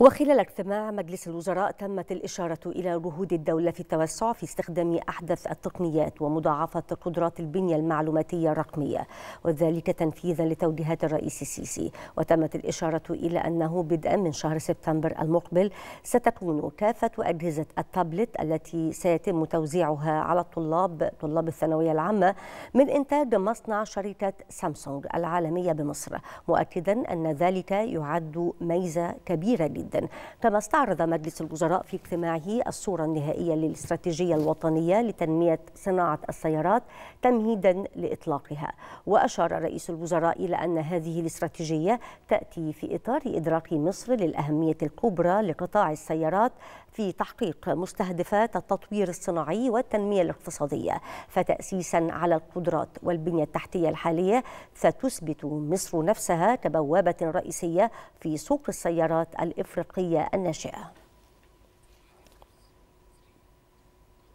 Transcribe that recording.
وخلال اجتماع مجلس الوزراء تمت الإشارة إلى جهود الدولة في التوسع في استخدام أحدث التقنيات ومضاعفة قدرات البنية المعلوماتية الرقمية وذلك تنفيذا لتوجيهات الرئيس السيسي وتمت الإشارة إلى أنه بدءا من شهر سبتمبر المقبل ستكون كافة أجهزة التابلت التي سيتم توزيعها على الطلاب طلاب الثانوية العامة من إنتاج مصنع شركة سامسونج العالمية بمصر مؤكدا أن ذلك يعد ميزة كبيرة جدا جدا كما استعرض مجلس الوزراء في اجتماعه الصورة النهائية للاستراتيجية الوطنية لتنمية صناعة السيارات تمهيدا لإطلاقها وأشار رئيس الوزراء إلى أن هذه الاستراتيجية تأتي في إطار إدراك مصر للأهمية الكبرى لقطاع السيارات في تحقيق مستهدفات التطوير الصناعي والتنمية الاقتصادية فتأسيسا على القدرات والبنية التحتية الحالية ستثبت مصر نفسها كبوابة رئيسية في سوق السيارات الإفريقية الأفريقية الناشئة